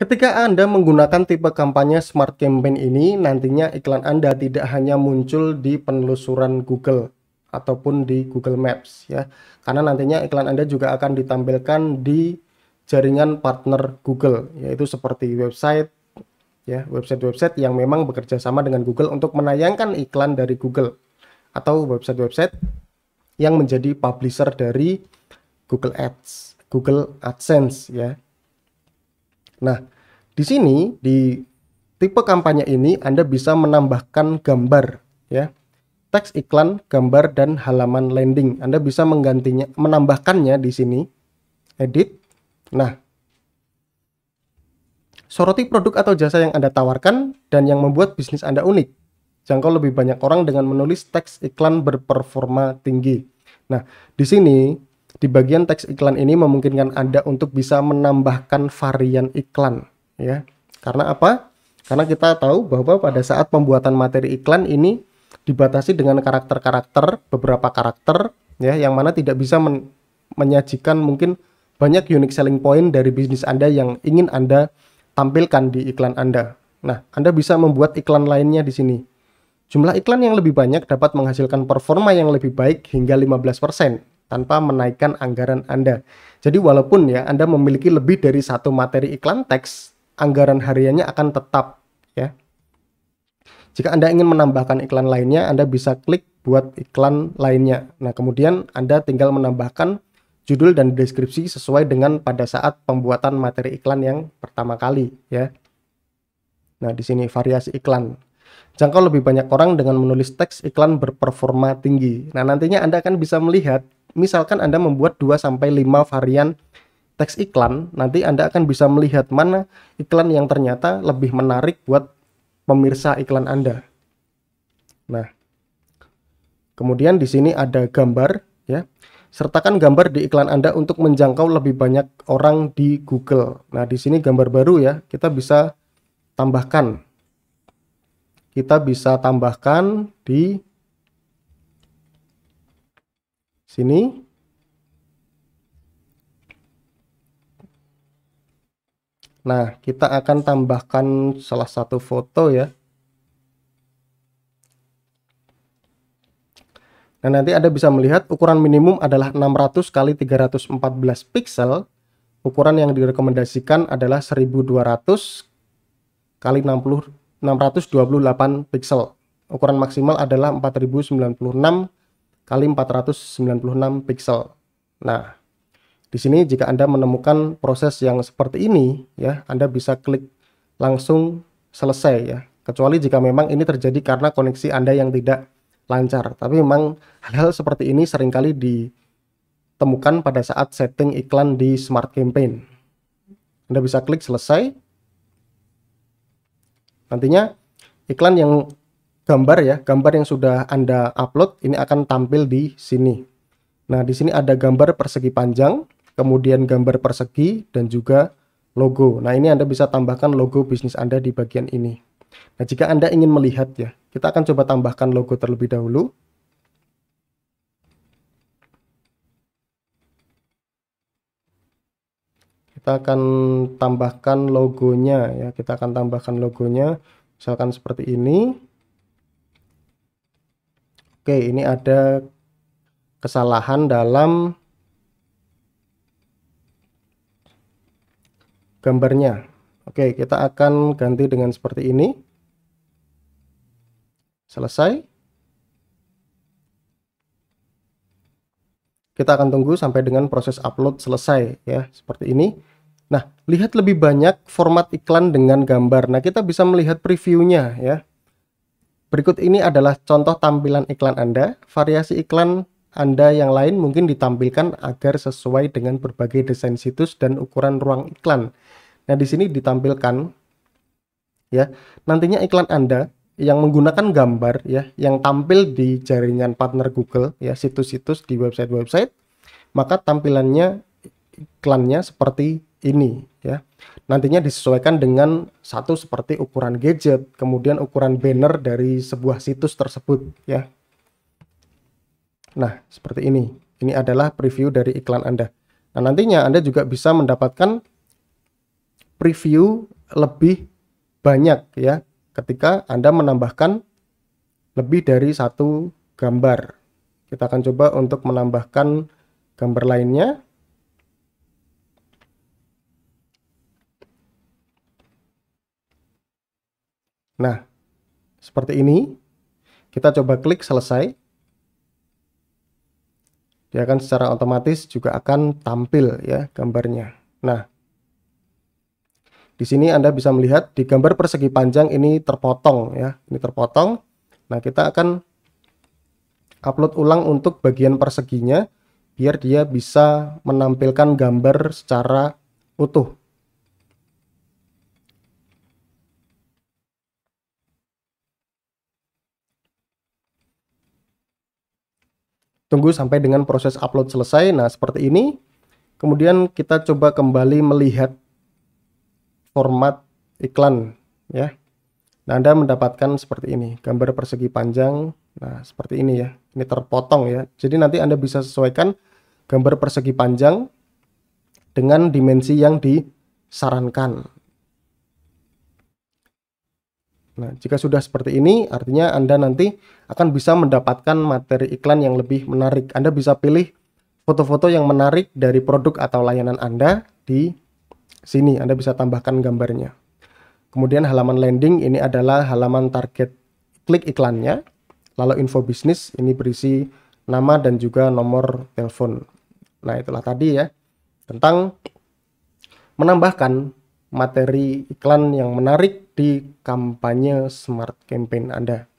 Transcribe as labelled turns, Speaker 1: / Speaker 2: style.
Speaker 1: Ketika Anda menggunakan tipe kampanye Smart Campaign ini, nantinya iklan Anda tidak hanya muncul di penelusuran Google ataupun di Google Maps ya. Karena nantinya iklan Anda juga akan ditampilkan di jaringan partner Google, yaitu seperti website ya, website-website yang memang bekerja sama dengan Google untuk menayangkan iklan dari Google atau website-website yang menjadi publisher dari Google Ads, Google AdSense ya. Nah, di sini di tipe kampanye ini Anda bisa menambahkan gambar ya. Teks iklan, gambar dan halaman landing. Anda bisa menggantinya menambahkannya di sini. Edit. Nah, soroti produk atau jasa yang Anda tawarkan dan yang membuat bisnis Anda unik. Jangkau lebih banyak orang dengan menulis teks iklan berperforma tinggi. Nah, di sini di bagian teks iklan ini memungkinkan Anda untuk bisa menambahkan varian iklan ya. Karena apa? Karena kita tahu bahwa pada saat pembuatan materi iklan ini dibatasi dengan karakter-karakter, beberapa karakter ya yang mana tidak bisa men menyajikan mungkin banyak unique selling point dari bisnis Anda yang ingin Anda tampilkan di iklan Anda. Nah, Anda bisa membuat iklan lainnya di sini. Jumlah iklan yang lebih banyak dapat menghasilkan performa yang lebih baik hingga 15% tanpa menaikkan anggaran Anda. Jadi walaupun ya Anda memiliki lebih dari satu materi iklan teks, anggaran hariannya akan tetap ya. Jika Anda ingin menambahkan iklan lainnya, Anda bisa klik buat iklan lainnya. Nah, kemudian Anda tinggal menambahkan judul dan deskripsi sesuai dengan pada saat pembuatan materi iklan yang pertama kali ya. Nah, di sini variasi iklan jangkau lebih banyak orang dengan menulis teks iklan berperforma tinggi. Nah, nantinya Anda akan bisa melihat misalkan Anda membuat 2 sampai 5 varian teks iklan, nanti Anda akan bisa melihat mana iklan yang ternyata lebih menarik buat pemirsa iklan Anda. Nah, kemudian di sini ada gambar ya. Sertakan gambar di iklan Anda untuk menjangkau lebih banyak orang di Google. Nah, di sini gambar baru ya, kita bisa tambahkan. Kita bisa tambahkan di sini Nah, kita akan tambahkan salah satu foto ya. Nah, nanti ada bisa melihat ukuran minimum adalah 600 kali 314 pixel. Ukuran yang direkomendasikan adalah 1200 kali 60 628 pixel. Ukuran maksimal adalah 4096 kali 496 pixel. Nah, di sini jika Anda menemukan proses yang seperti ini ya, Anda bisa klik langsung selesai ya. Kecuali jika memang ini terjadi karena koneksi Anda yang tidak lancar. Tapi memang hal-hal seperti ini seringkali ditemukan pada saat setting iklan di Smart Campaign. Anda bisa klik selesai. Nantinya iklan yang gambar ya, gambar yang sudah Anda upload ini akan tampil di sini. Nah, di sini ada gambar persegi panjang, kemudian gambar persegi dan juga logo. Nah, ini Anda bisa tambahkan logo bisnis Anda di bagian ini. Nah, jika Anda ingin melihat ya, kita akan coba tambahkan logo terlebih dahulu. kita akan tambahkan logonya ya kita akan tambahkan logonya misalkan seperti ini Oke, ini ada kesalahan dalam gambarnya. Oke, kita akan ganti dengan seperti ini. Selesai. Kita akan tunggu sampai dengan proses upload selesai ya, seperti ini. Nah, lihat lebih banyak format iklan dengan gambar. Nah, kita bisa melihat previewnya ya. Berikut ini adalah contoh tampilan iklan Anda. Variasi iklan Anda yang lain mungkin ditampilkan agar sesuai dengan berbagai desain situs dan ukuran ruang iklan. Nah, di sini ditampilkan ya. Nantinya iklan Anda yang menggunakan gambar ya yang tampil di jaringan partner Google ya situs-situs di website-website maka tampilannya klannya seperti ini ya. Nantinya disesuaikan dengan satu seperti ukuran gadget, kemudian ukuran banner dari sebuah situs tersebut ya. Nah, seperti ini. Ini adalah preview dari iklan Anda. Nah, nantinya Anda juga bisa mendapatkan preview lebih banyak ya ketika Anda menambahkan lebih dari satu gambar. Kita akan coba untuk menambahkan gambar lainnya. Nah, seperti ini. Kita coba klik selesai. Dia akan secara otomatis juga akan tampil ya gambarnya. Nah, di sini Anda bisa melihat di gambar persegi panjang ini terpotong ya. Ini terpotong. Nah, kita akan upload ulang untuk bagian perseginya biar dia bisa menampilkan gambar secara utuh tunggu sampai dengan proses upload selesai. Nah, seperti ini. Kemudian kita coba kembali melihat format iklan ya. Nah, Anda mendapatkan seperti ini, gambar persegi panjang. Nah, seperti ini ya. Ini terpotong ya. Jadi nanti Anda bisa sesuaikan gambar persegi panjang dengan dimensi yang disarankan Nah, jika sudah seperti ini, artinya Anda nanti akan bisa mendapatkan materi iklan yang lebih menarik. Anda bisa pilih foto-foto yang menarik dari produk atau layanan Anda di sini. Anda bisa tambahkan gambarnya. Kemudian halaman landing ini adalah halaman target klik iklannya. Lalu info bisnis ini berisi nama dan juga nomor telepon. Nah, itulah tadi ya tentang menambahkan materi iklan yang menarik di kampanye smart campaign Anda.